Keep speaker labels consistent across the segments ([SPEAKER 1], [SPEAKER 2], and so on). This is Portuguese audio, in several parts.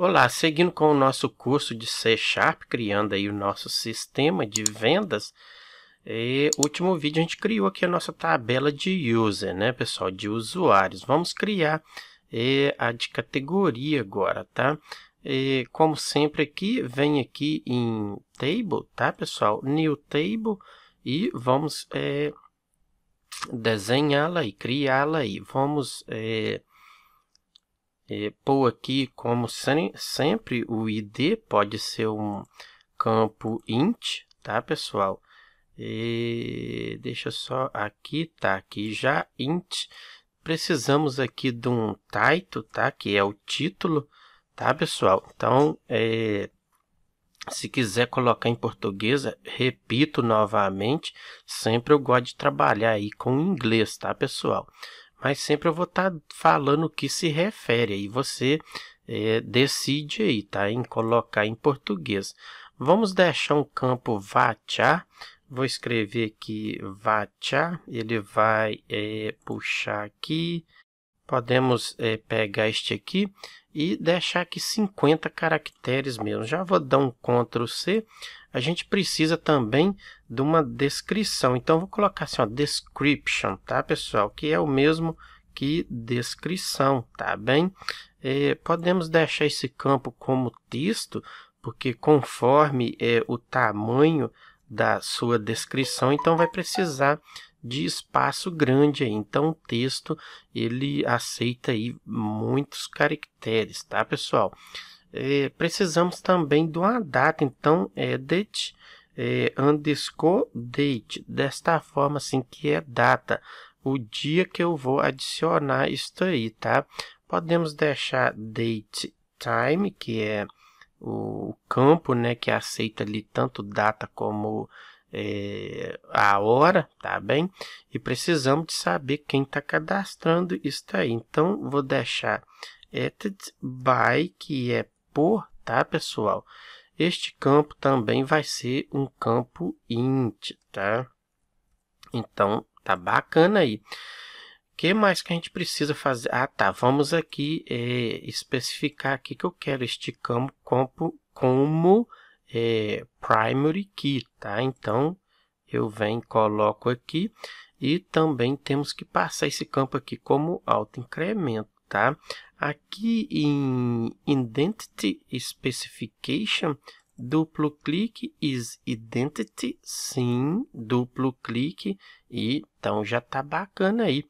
[SPEAKER 1] Olá, seguindo com o nosso curso de C Sharp, criando aí o nosso sistema de vendas, e é, último vídeo a gente criou aqui a nossa tabela de user, né pessoal, de usuários. Vamos criar e, é, a de categoria agora, tá? E, é, como sempre aqui, vem aqui em Table, tá pessoal? New Table e vamos é, desenhá-la e criá-la aí. Vamos... É, é, pôr aqui, como sem, sempre, o ID pode ser um campo int, tá, pessoal? E deixa só aqui, tá aqui já int. Precisamos aqui de um title, tá? Que é o título, tá, pessoal? Então, é, se quiser colocar em português, repito novamente, sempre eu gosto de trabalhar aí com inglês, tá, pessoal? mas sempre eu vou estar tá falando o que se refere. Aí você é, decide aí, tá? Em colocar em português. Vamos deixar um campo vachá. Vou escrever aqui vachá. Ele vai é, puxar aqui. Podemos é, pegar este aqui e deixar aqui 50 caracteres mesmo. Já vou dar um Ctrl C. A gente precisa também de uma descrição. Então vou colocar assim, ó, description, tá, pessoal? Que é o mesmo que descrição, tá bem? É, podemos deixar esse campo como texto, porque conforme é o tamanho da sua descrição, então vai precisar de espaço grande. Aí. Então o texto ele aceita aí muitos caracteres, tá, pessoal? É, precisamos também de uma data, então é, edit é, underscore date, desta forma assim que é data, o dia que eu vou adicionar isso aí, tá? Podemos deixar date time, que é o campo, né, que aceita ali tanto data como é, a hora, tá bem? E precisamos de saber quem está cadastrando isso aí. Então, vou deixar edit by, que é por, tá, pessoal? Este campo também vai ser um campo int, tá? Então, tá bacana aí. O que mais que a gente precisa fazer? Ah, tá. Vamos aqui é, especificar aqui que eu quero este campo como, como é, primary key, tá? Então, eu venho coloco aqui e também temos que passar esse campo aqui como auto-incremento, tá? Aqui em Identity Specification, duplo clique is identity, sim, duplo clique, e então já está bacana aí.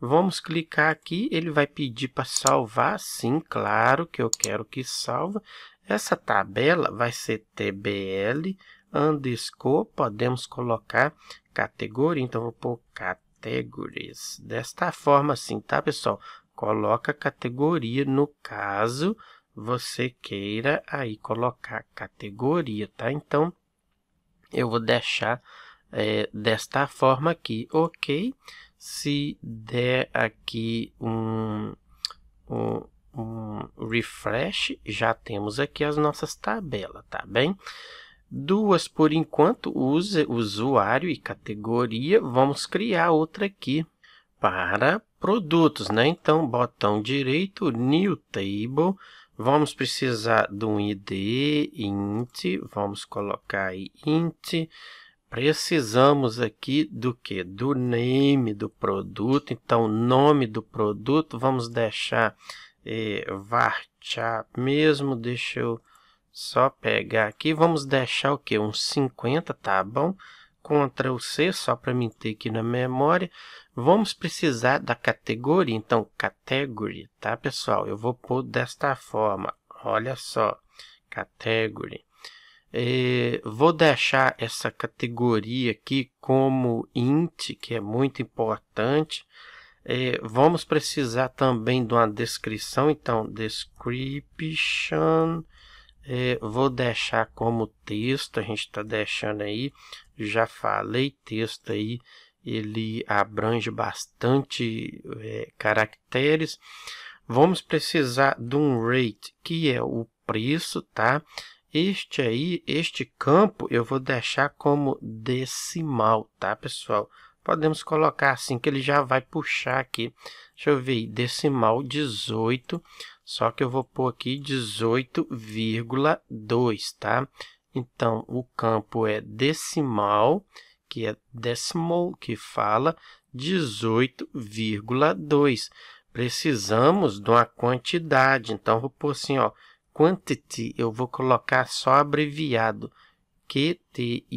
[SPEAKER 1] Vamos clicar aqui, ele vai pedir para salvar, sim, claro que eu quero que salva. Essa tabela vai ser tbl underscore, podemos colocar categoria, então vou pôr categories. Desta forma assim, tá pessoal? coloca categoria. No caso, você queira aí colocar categoria, tá? Então, eu vou deixar é, desta forma aqui, ok? Se der aqui um, um, um refresh, já temos aqui as nossas tabelas, tá bem? Duas, por enquanto, use usuário e categoria. Vamos criar outra aqui para produtos, né? Então, botão direito, New Table, vamos precisar de um ID, int, vamos colocar aí int, precisamos aqui do que? Do name do produto, então nome do produto, vamos deixar eh, é, varchar mesmo, deixa eu só pegar aqui, vamos deixar o que? Uns 50, tá bom? Ctrl C, só para mim ter aqui na memória, Vamos precisar da categoria, então category, tá pessoal? Eu vou pôr desta forma, olha só, category. É, vou deixar essa categoria aqui como int, que é muito importante. É, vamos precisar também de uma descrição, então description. É, vou deixar como texto, a gente está deixando aí, já falei texto aí ele abrange bastante é, caracteres. Vamos precisar de um rate, que é o preço, tá? Este aí, este campo, eu vou deixar como decimal, tá, pessoal? Podemos colocar assim, que ele já vai puxar aqui. Deixa eu ver, decimal 18, só que eu vou pôr aqui 18,2, tá? Então, o campo é decimal que é decimal, que fala 18,2. Precisamos de uma quantidade, então vou pôr assim, ó, quantity, eu vou colocar só abreviado, QTY,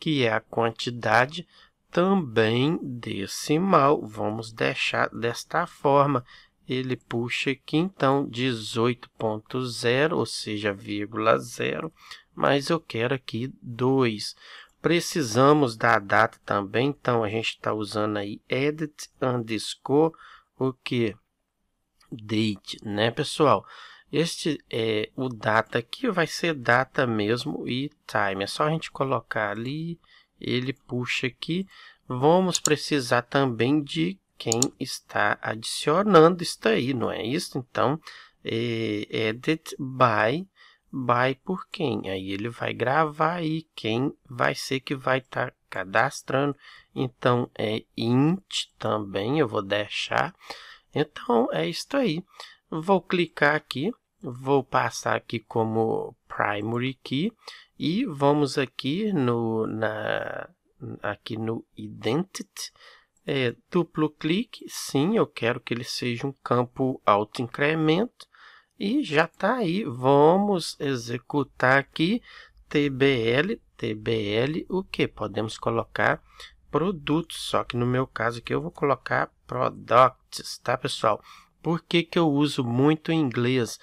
[SPEAKER 1] que é a quantidade, também decimal, vamos deixar desta forma. Ele puxa aqui, então, 18.0, ou seja, vírgula zero, mas eu quero aqui 2 precisamos da data também, então a gente está usando aí edit underscore o que date, né, pessoal? Este é o data aqui vai ser data mesmo e time. É só a gente colocar ali, ele puxa aqui. Vamos precisar também de quem está adicionando está aí, não é isso? Então, é, edit by by por quem. Aí ele vai gravar aí quem vai ser que vai estar tá cadastrando. Então é int também, eu vou deixar. Então é isso aí. Vou clicar aqui, vou passar aqui como primary key e vamos aqui no na aqui no identity é, duplo clique, sim, eu quero que ele seja um campo auto-incremento. E já está aí. Vamos executar aqui TBL. TBL, o que? Podemos colocar produtos, só que no meu caso aqui eu vou colocar products, tá pessoal? Por que, que eu uso muito inglês?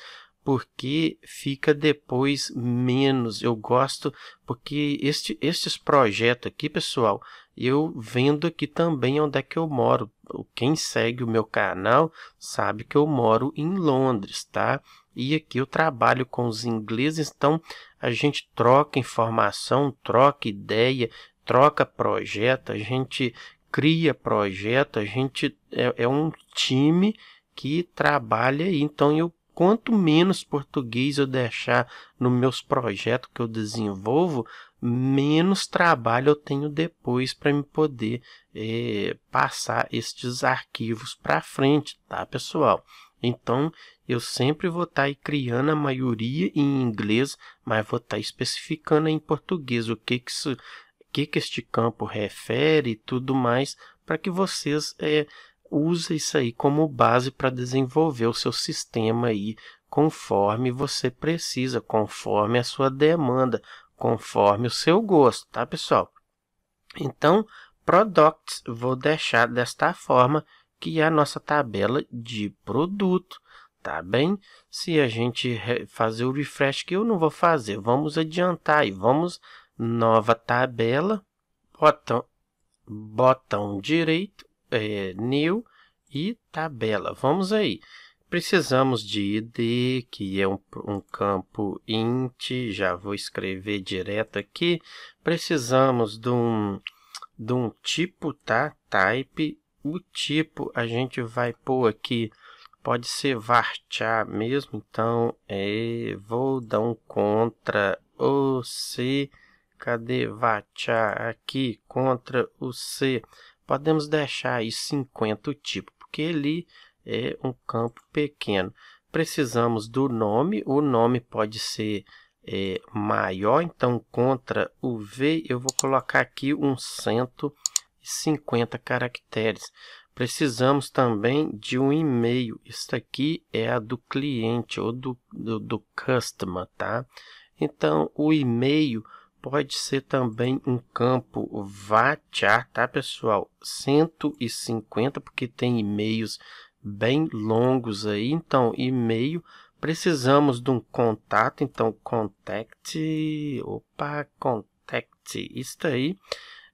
[SPEAKER 1] Porque fica depois menos. Eu gosto, porque este, estes projetos aqui, pessoal, eu vendo aqui também onde é que eu moro. Quem segue o meu canal sabe que eu moro em Londres, tá? E aqui eu trabalho com os ingleses, então a gente troca informação, troca ideia, troca projeto, a gente cria projeto, a gente é, é um time que trabalha aí. Então eu quanto menos português eu deixar nos meus projetos que eu desenvolvo, menos trabalho eu tenho depois para me poder é, passar estes arquivos para frente, tá, pessoal? Então, eu sempre vou estar tá criando a maioria em inglês, mas vou estar tá especificando em português o que que, isso, que que este campo refere e tudo mais, para que vocês é, usem isso aí como base para desenvolver o seu sistema aí conforme você precisa, conforme a sua demanda, conforme o seu gosto, tá pessoal? Então, products vou deixar desta forma, que é a nossa tabela de produto, tá bem? Se a gente fazer o refresh, que eu não vou fazer, vamos adiantar e vamos nova tabela, botão, botão direito, é, new e tabela. Vamos aí precisamos de id, que é um, um, campo int, já vou escrever direto aqui. Precisamos de um, de um tipo, tá? Type. O tipo a gente vai pôr aqui, pode ser varchar mesmo, então é, vou dar um contra o C. Cadê varchar? Aqui, contra o C. Podemos deixar aí 50 o tipo, porque ele é um campo pequeno. Precisamos do nome, o nome pode ser é, maior, então contra o V eu vou colocar aqui um 150 caracteres. Precisamos também de um e-mail, isso aqui é a do cliente ou do, do, do customer, tá? Então o e-mail pode ser também um campo vachar, tá pessoal? 150, porque tem e-mails bem longos aí. Então, e-mail, precisamos de um contato, então contact, opa, contact, isso aí.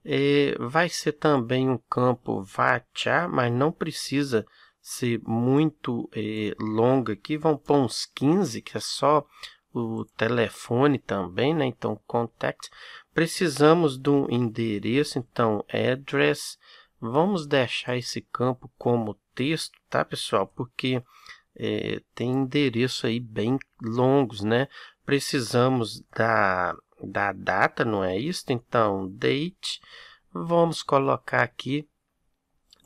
[SPEAKER 1] É, vai ser também um campo VATCHA, mas não precisa ser muito é, longo aqui, vão pôr uns 15, que é só o telefone também, né? Então, contact. Precisamos de um endereço, então, address. Vamos deixar esse campo como texto, tá, pessoal? Porque é, tem endereço aí bem longos, né? Precisamos da, da data, não é isso? Então, date, vamos colocar aqui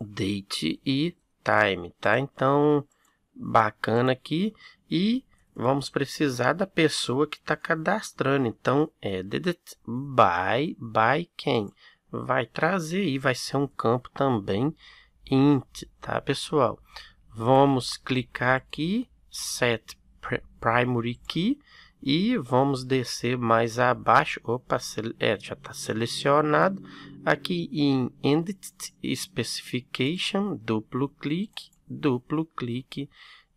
[SPEAKER 1] date e time, tá? Então, bacana aqui e vamos precisar da pessoa que está cadastrando. Então, é by, by quem? Vai trazer e vai ser um campo também int, tá, pessoal? Vamos clicar aqui, set primary key, e vamos descer mais abaixo, opa, é, já está selecionado, aqui em edit Specification, duplo clique, duplo clique,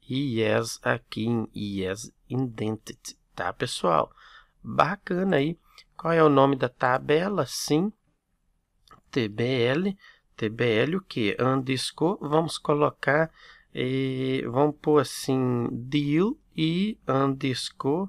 [SPEAKER 1] e Yes aqui em Yes Identity, tá pessoal? Bacana aí, qual é o nome da tabela? Sim, TBL, TBL o que? Underscore, vamos colocar, vamos pôr assim, deal e underscore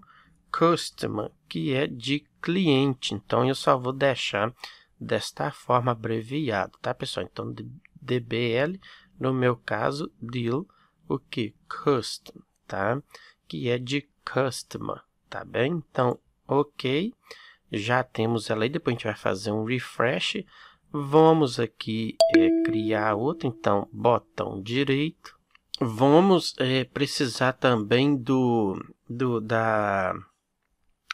[SPEAKER 1] customer, que é de cliente. Então, eu só vou deixar desta forma abreviado, tá, pessoal? Então, DBL, no meu caso, deal, o que? Custom, tá? Que é de customer, tá bem? Então, ok. Já temos ela aí, depois a gente vai fazer um refresh Vamos aqui é, criar outro, então, botão direito. Vamos é, precisar também do, do, da,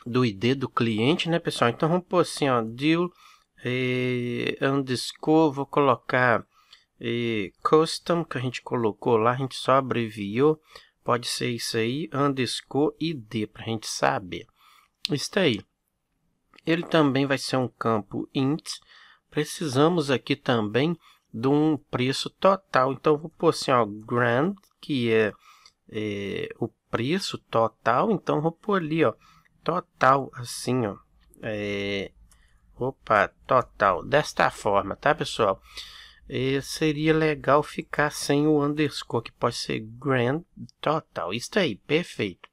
[SPEAKER 1] do ID do cliente, né, pessoal? Então, vamos pôr assim, ó, deal, é, underscore, vou colocar é, custom, que a gente colocou lá, a gente só abreviou. Pode ser isso aí, underscore ID, para a gente saber. Isso aí. Ele também vai ser um campo int, precisamos aqui também de um preço total. Então, vou pôr assim, ó, grand, que é, é o preço total. Então, vou pôr ali, ó, total, assim, ó. É, opa, total, desta forma, tá, pessoal? É, seria legal ficar sem o underscore, que pode ser grand total. Isso aí, perfeito.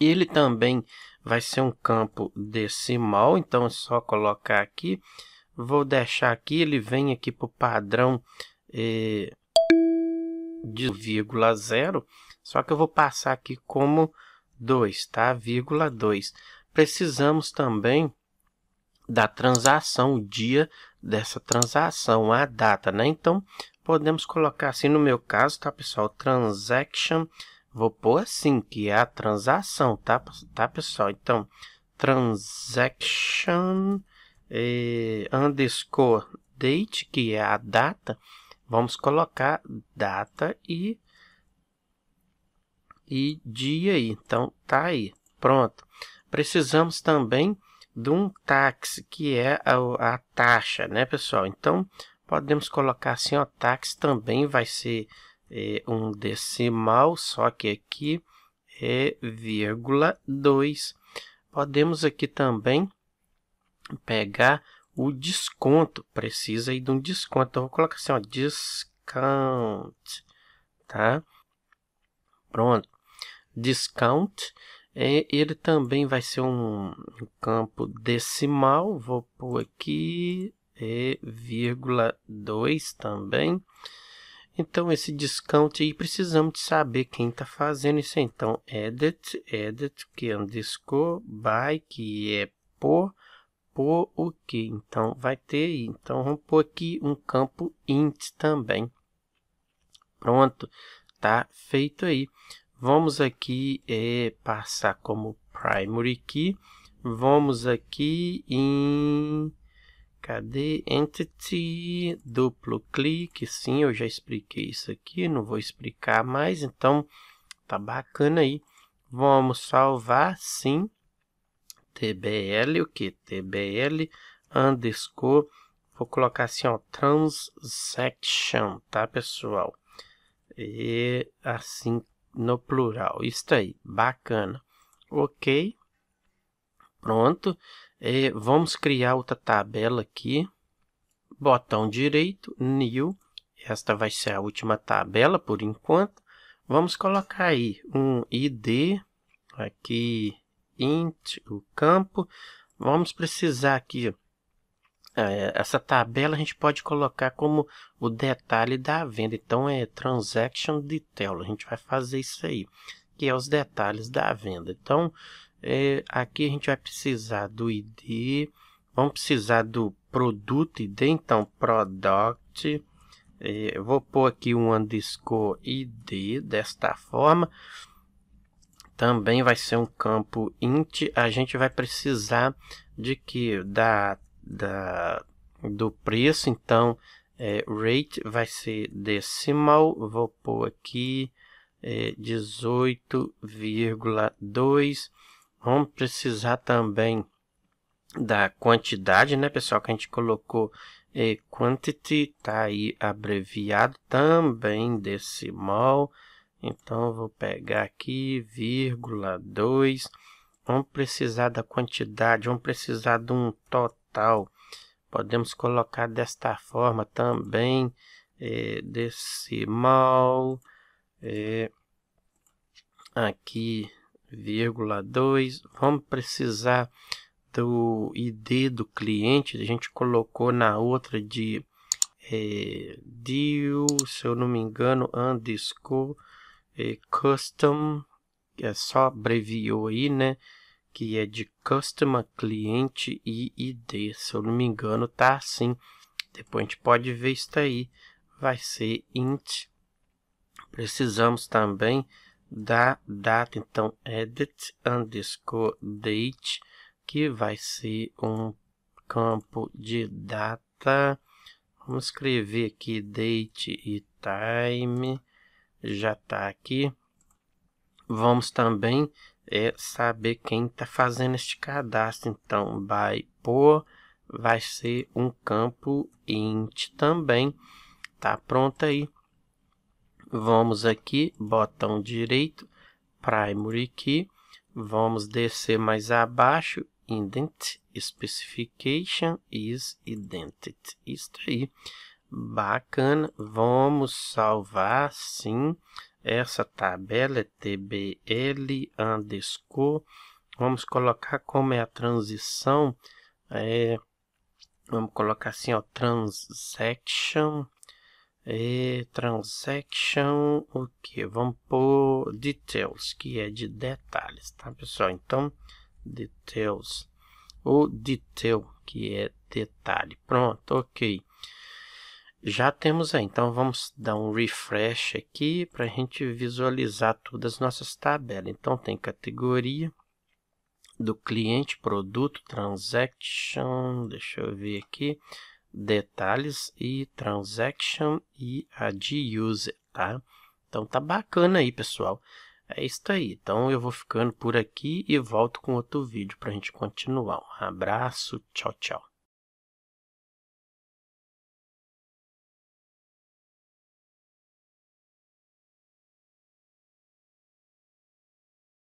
[SPEAKER 1] Ele também vai ser um campo decimal, então é só colocar aqui Vou deixar aqui, ele vem aqui para o padrão eh, de vírgula zero, só que eu vou passar aqui como 2, tá? Vírgula 2. Precisamos também da transação, o dia dessa transação, a data, né? Então, podemos colocar assim, no meu caso, tá, pessoal? Transaction, vou pôr assim, que é a transação, tá, tá pessoal? Então, transaction é, underscore date, que é a data, vamos colocar data e, e dia aí. Então, tá aí. Pronto. Precisamos também de um táxi, que é a, a taxa, né, pessoal? Então, podemos colocar assim, ó, táxi também vai ser é, um decimal, só que aqui é vírgula 2. Podemos aqui também pegar o desconto. Precisa aí de um desconto. Então, vou colocar assim, ó, discount, tá? Pronto. Discount. É, ele também vai ser um campo decimal. Vou por aqui, e é, vírgula 2 também. Então, esse discount aí, precisamos de saber quem está fazendo isso. Então, edit, edit, que é underscore, by, que é por, por o que. Então, vai ter i. Então, vamos pôr aqui um campo int também. Pronto, tá feito aí. Vamos aqui é, passar como primary key. Vamos aqui em... Cadê? Entity, duplo clique. Sim, eu já expliquei isso aqui, não vou explicar mais. Então, tá bacana aí. Vamos salvar, sim. TBL, o que? TBL underscore, vou colocar assim, ó, transaction, tá, pessoal? E assim no plural, isso aí, bacana. Ok, pronto. E vamos criar outra tabela aqui. Botão direito, new. Esta vai ser a última tabela por enquanto. Vamos colocar aí um ID aqui int, o campo. Vamos precisar aqui, é, essa tabela a gente pode colocar como o detalhe da venda. Então, é transaction detail, a gente vai fazer isso aí, que é os detalhes da venda. Então, é, aqui a gente vai precisar do ID, vamos precisar do produto ID, então product, é, vou pôr aqui um underscore ID desta forma, também vai ser um campo int. A gente vai precisar de que da, da do preço, então é, rate vai ser decimal, vou pôr aqui é, 18,2. Vamos precisar também da quantidade, né, pessoal, que a gente colocou é, quantity, tá aí abreviado também decimal. Então, vou pegar aqui, vírgula 2. Vamos precisar da quantidade, vamos precisar de um total. Podemos colocar desta forma também, é, decimal, é, aqui, vírgula 2. Vamos precisar do ID do cliente, a gente colocou na outra de é, deal, se eu não me engano, underscore e é custom, é só abreviou aí, né? Que é de Customer Cliente e ID. Se eu não me engano, tá assim. Depois a gente pode ver isso aí. Vai ser int. Precisamos também da data, então edit underscore date, que vai ser um campo de data. Vamos escrever aqui date e time já está aqui. Vamos também é, saber quem está fazendo este cadastro. Então, by por vai ser um campo int também. Tá pronto aí. Vamos aqui, botão direito, primary key. Vamos descer mais abaixo, indent specification is identity. Isso aí. Bacana, vamos salvar sim essa tabela é tbl underscore. Vamos colocar como é a transição. É, vamos colocar assim, ó, transaction. É, transaction, o que? Vamos por details, que é de detalhes, tá pessoal? Então, details, ou detail, que é detalhe. Pronto, ok. Já temos aí, então vamos dar um refresh aqui para a gente visualizar todas as nossas tabelas. Então tem categoria do cliente, produto, transaction, deixa eu ver aqui, detalhes e transaction e a de user, tá? Então tá bacana aí, pessoal. É isso aí. Então eu vou ficando por aqui e volto com outro vídeo para a gente continuar. Um abraço, tchau, tchau.